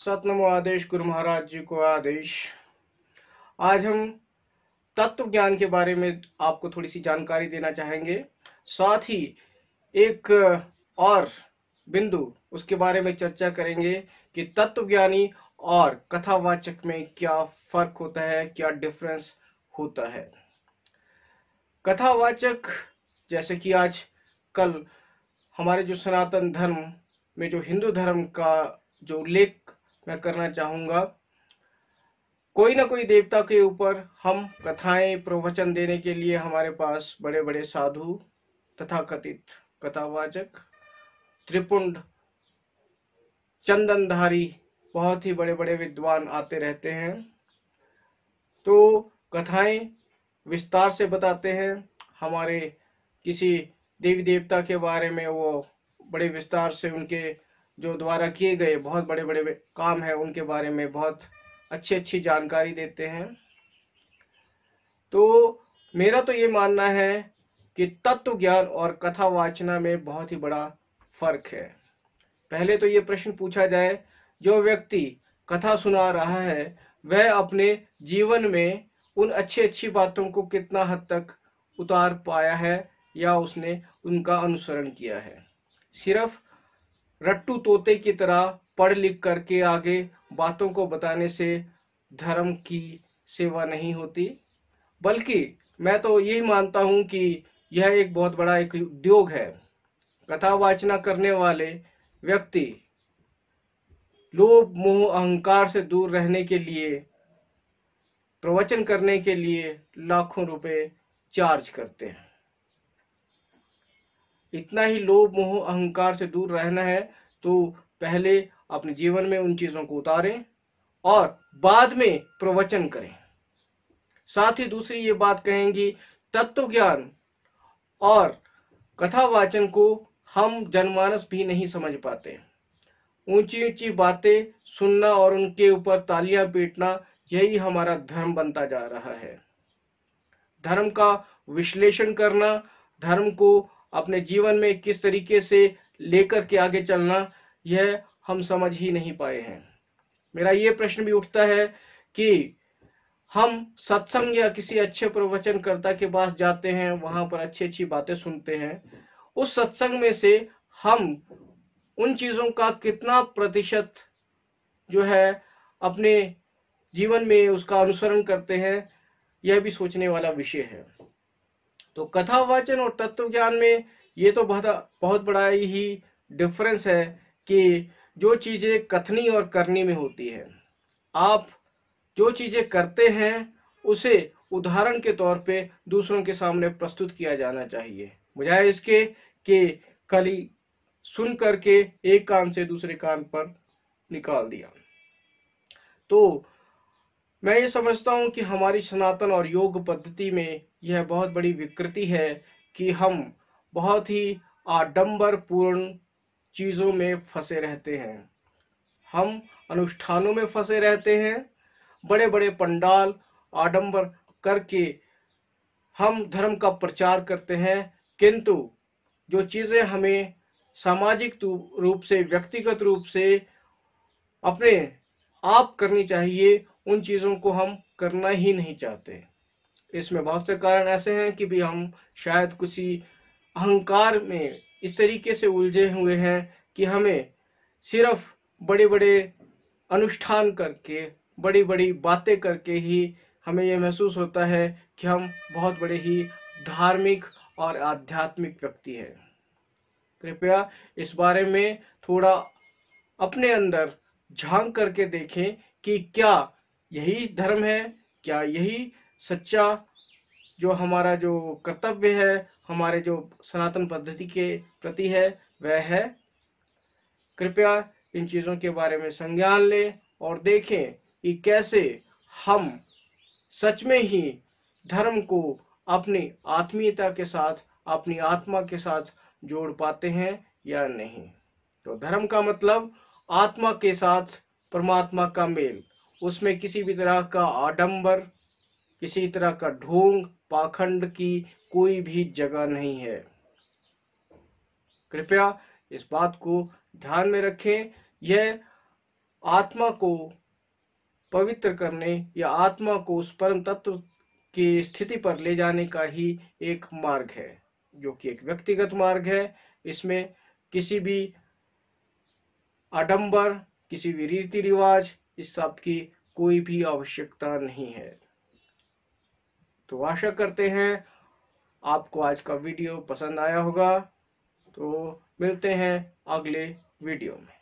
सतनमो आदेश गुरु महाराज जी को आदेश आज हम तत्व ज्ञान के बारे में आपको थोड़ी सी जानकारी देना चाहेंगे साथ ही एक और बिंदु उसके बारे में चर्चा करेंगे कि तत्व ज्ञानी और कथावाचक में क्या फर्क होता है क्या डिफरेंस होता है कथावाचक जैसे कि आज कल हमारे जो सनातन धर्म में जो हिंदू धर्म का जो उल्लेख मैं करना चाहूंगा कोई ना कोई देवता के ऊपर हम कथाएं प्रवचन देने के लिए हमारे पास बड़े बड़े साधु तथा कथित कथावाचक त्रिपुंड चंदनधारी बहुत ही बड़े बड़े विद्वान आते रहते हैं तो कथाएं विस्तार से बताते हैं हमारे किसी देवी देवता के बारे में वो बड़े विस्तार से उनके जो द्वारा किए गए बहुत बड़े बड़े काम है उनके बारे में बहुत अच्छी अच्छी जानकारी देते हैं तो मेरा तो ये मानना है कि तत्व ज्ञान और कथा वाचना में बहुत ही बड़ा फर्क है पहले तो ये प्रश्न पूछा जाए जो व्यक्ति कथा सुना रहा है वह अपने जीवन में उन अच्छी अच्छी बातों को कितना हद तक उतार पाया है या उसने उनका अनुसरण किया है सिर्फ रट्टू तोते की तरह पढ़ लिख करके आगे बातों को बताने से धर्म की सेवा नहीं होती बल्कि मैं तो यही मानता हूं कि यह एक बहुत बड़ा एक उद्योग है कथा वाचना करने वाले व्यक्ति लोभ मोह अहंकार से दूर रहने के लिए प्रवचन करने के लिए लाखों रुपए चार्ज करते हैं इतना ही लोभ मोह अहंकार से दूर रहना है तो पहले अपने जीवन में उन चीजों को उतारें और बाद में प्रवचन करें साथ ही दूसरी ये बात कहेंगी तत्व ज्ञान और कथा वाचन को हम जनमानस भी नहीं समझ पाते ऊंची ऊंची बातें सुनना और उनके ऊपर तालियां पीटना यही हमारा धर्म बनता जा रहा है धर्म का विश्लेषण करना धर्म को अपने जीवन में किस तरीके से लेकर के आगे चलना यह हम समझ ही नहीं पाए हैं मेरा ये प्रश्न भी उठता है कि हम सत्संग या किसी अच्छे प्रवचनकर्ता के पास जाते हैं वहां पर अच्छी अच्छी बातें सुनते हैं उस सत्संग में से हम उन चीजों का कितना प्रतिशत जो है अपने जीवन में उसका अनुसरण करते हैं यह भी सोचने वाला विषय है तो कथा वाचन और तत्व ज्ञान में ये तो बहुत बहुत बड़ा ही डिफरेंस है कि जो चीज़ें कथनी और करनी में होती है आप जो चीज़ें करते हैं उसे उदाहरण के तौर पे दूसरों के सामने प्रस्तुत किया जाना चाहिए बजाय इसके कि कली सुन करके एक कान से दूसरे कान पर निकाल दिया तो मैं ये समझता हूँ कि हमारी सनातन और योग पद्धति में यह बहुत बड़ी विकृति है कि हम बहुत ही आडंबरपूर्ण चीज़ों में फंसे रहते हैं हम अनुष्ठानों में फंसे रहते हैं बड़े बड़े पंडाल आडंबर करके हम धर्म का प्रचार करते हैं किंतु जो चीज़ें हमें सामाजिक रूप से व्यक्तिगत रूप से अपने आप करनी चाहिए उन चीज़ों को हम करना ही नहीं चाहते इसमें बहुत से कारण ऐसे हैं कि भी हम शायद किसी अहंकार में इस तरीके से उलझे हुए हैं कि हमें सिर्फ बड़े बड़े अनुष्ठान करके बड़ी बड़ी बातें करके ही हमें यह महसूस होता है कि हम बहुत बड़े ही धार्मिक और आध्यात्मिक व्यक्ति हैं कृपया इस बारे में थोड़ा अपने अंदर झांक करके देखें कि क्या यही धर्म है क्या यही सच्चा जो हमारा जो कर्तव्य है हमारे जो सनातन पद्धति के प्रति है वह है कृपया इन चीज़ों के बारे में संज्ञान लें और देखें कि कैसे हम सच में ही धर्म को अपनी आत्मीयता के साथ अपनी आत्मा के साथ जोड़ पाते हैं या नहीं तो धर्म का मतलब आत्मा के साथ परमात्मा का मेल उसमें किसी भी तरह का आडंबर किसी तरह का ढोंग पाखंड की कोई भी जगह नहीं है कृपया इस बात को ध्यान में रखें यह आत्मा को पवित्र करने या आत्मा को उस परम तत्व की स्थिति पर ले जाने का ही एक मार्ग है जो कि एक व्यक्तिगत मार्ग है इसमें किसी भी आडंबर किसी भी रीति रिवाज इस सब की कोई भी आवश्यकता नहीं है तो आशा करते हैं आपको आज का वीडियो पसंद आया होगा तो मिलते हैं अगले वीडियो में